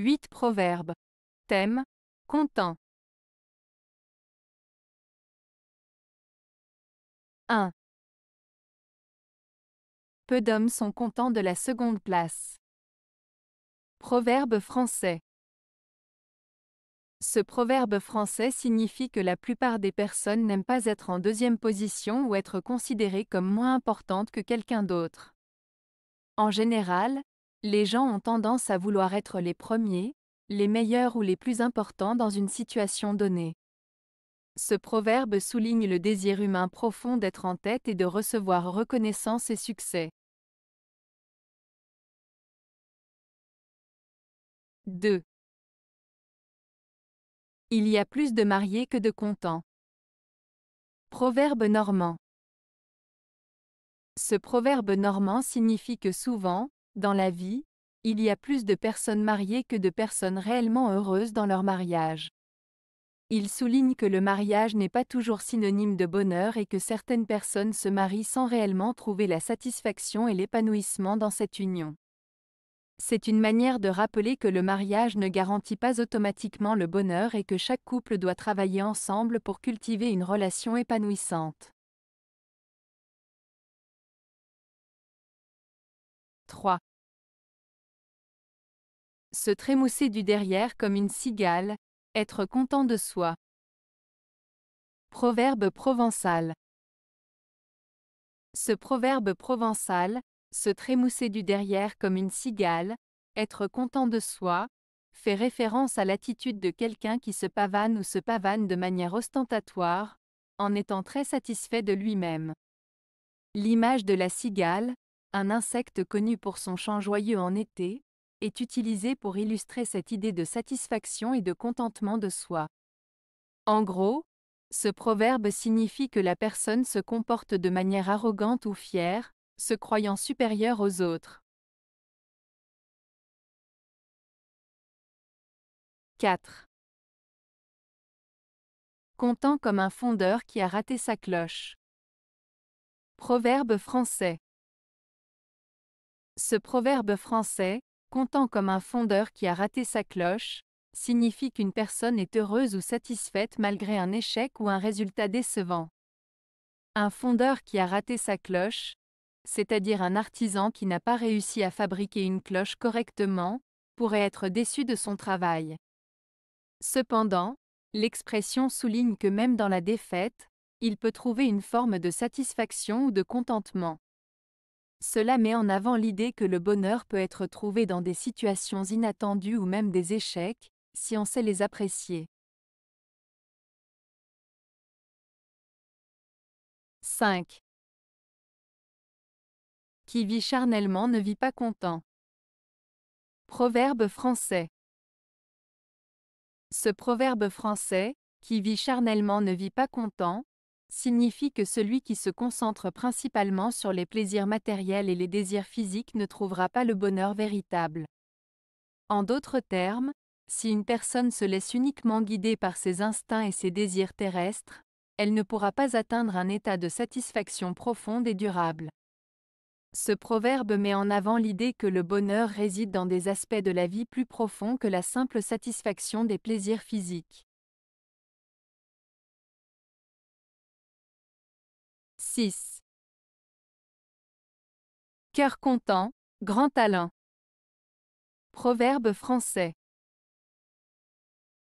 8 Proverbes. Thème Content. 1. Peu d'hommes sont contents de la seconde place. Proverbe français. Ce proverbe français signifie que la plupart des personnes n'aiment pas être en deuxième position ou être considérées comme moins importantes que quelqu'un d'autre. En général, les gens ont tendance à vouloir être les premiers, les meilleurs ou les plus importants dans une situation donnée. Ce proverbe souligne le désir humain profond d'être en tête et de recevoir reconnaissance et succès. 2. Il y a plus de mariés que de contents. Proverbe normand. Ce proverbe normand signifie que souvent, dans la vie, il y a plus de personnes mariées que de personnes réellement heureuses dans leur mariage. Il souligne que le mariage n'est pas toujours synonyme de bonheur et que certaines personnes se marient sans réellement trouver la satisfaction et l'épanouissement dans cette union. C'est une manière de rappeler que le mariage ne garantit pas automatiquement le bonheur et que chaque couple doit travailler ensemble pour cultiver une relation épanouissante. 3. Se trémousser du derrière comme une cigale, être content de soi. Proverbe provençal. Ce proverbe provençal, se trémousser du derrière comme une cigale, être content de soi, fait référence à l'attitude de quelqu'un qui se pavane ou se pavane de manière ostentatoire, en étant très satisfait de lui-même. L'image de la cigale, un insecte connu pour son chant joyeux en été, est utilisé pour illustrer cette idée de satisfaction et de contentement de soi. En gros, ce proverbe signifie que la personne se comporte de manière arrogante ou fière, se croyant supérieure aux autres. 4. Content comme un fondeur qui a raté sa cloche. Proverbe français. Ce proverbe français, comptant comme un fondeur qui a raté sa cloche, signifie qu'une personne est heureuse ou satisfaite malgré un échec ou un résultat décevant. Un fondeur qui a raté sa cloche, c'est-à-dire un artisan qui n'a pas réussi à fabriquer une cloche correctement, pourrait être déçu de son travail. Cependant, l'expression souligne que même dans la défaite, il peut trouver une forme de satisfaction ou de contentement. Cela met en avant l'idée que le bonheur peut être trouvé dans des situations inattendues ou même des échecs, si on sait les apprécier. 5. Qui vit charnellement ne vit pas content. Proverbe français. Ce proverbe français, qui vit charnellement ne vit pas content, signifie que celui qui se concentre principalement sur les plaisirs matériels et les désirs physiques ne trouvera pas le bonheur véritable. En d'autres termes, si une personne se laisse uniquement guider par ses instincts et ses désirs terrestres, elle ne pourra pas atteindre un état de satisfaction profonde et durable. Ce proverbe met en avant l'idée que le bonheur réside dans des aspects de la vie plus profonds que la simple satisfaction des plaisirs physiques. 6. Cœur content, grand talent. Proverbe français.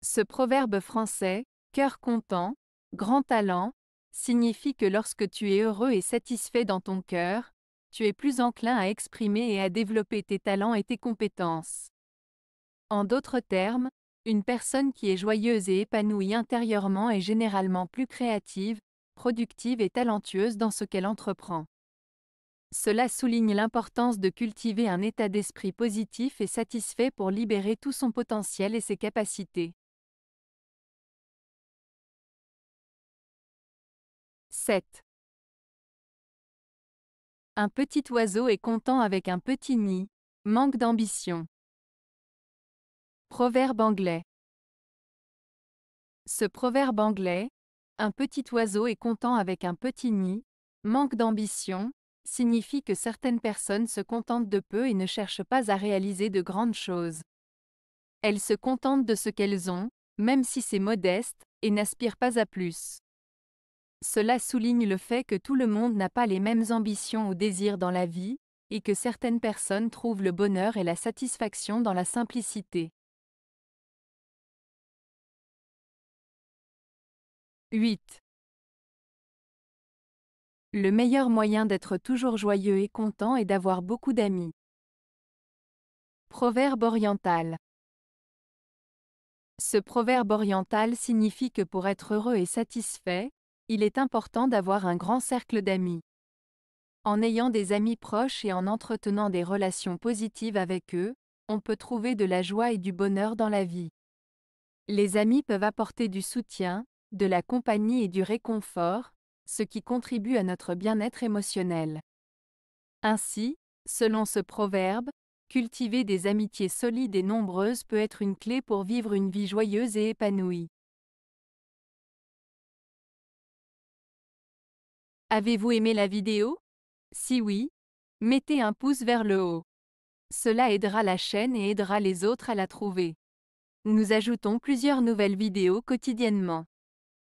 Ce proverbe français, cœur content, grand talent, signifie que lorsque tu es heureux et satisfait dans ton cœur, tu es plus enclin à exprimer et à développer tes talents et tes compétences. En d'autres termes, une personne qui est joyeuse et épanouie intérieurement est généralement plus créative, productive et talentueuse dans ce qu'elle entreprend. Cela souligne l'importance de cultiver un état d'esprit positif et satisfait pour libérer tout son potentiel et ses capacités. 7. Un petit oiseau est content avec un petit nid. Manque d'ambition. Proverbe anglais. Ce proverbe anglais, un petit oiseau est content avec un petit nid, manque d'ambition, signifie que certaines personnes se contentent de peu et ne cherchent pas à réaliser de grandes choses. Elles se contentent de ce qu'elles ont, même si c'est modeste, et n'aspirent pas à plus. Cela souligne le fait que tout le monde n'a pas les mêmes ambitions ou désirs dans la vie, et que certaines personnes trouvent le bonheur et la satisfaction dans la simplicité. 8. Le meilleur moyen d'être toujours joyeux et content est d'avoir beaucoup d'amis. Proverbe oriental. Ce proverbe oriental signifie que pour être heureux et satisfait, il est important d'avoir un grand cercle d'amis. En ayant des amis proches et en entretenant des relations positives avec eux, on peut trouver de la joie et du bonheur dans la vie. Les amis peuvent apporter du soutien, de la compagnie et du réconfort, ce qui contribue à notre bien-être émotionnel. Ainsi, selon ce proverbe, cultiver des amitiés solides et nombreuses peut être une clé pour vivre une vie joyeuse et épanouie. Avez-vous aimé la vidéo Si oui, mettez un pouce vers le haut. Cela aidera la chaîne et aidera les autres à la trouver. Nous ajoutons plusieurs nouvelles vidéos quotidiennement.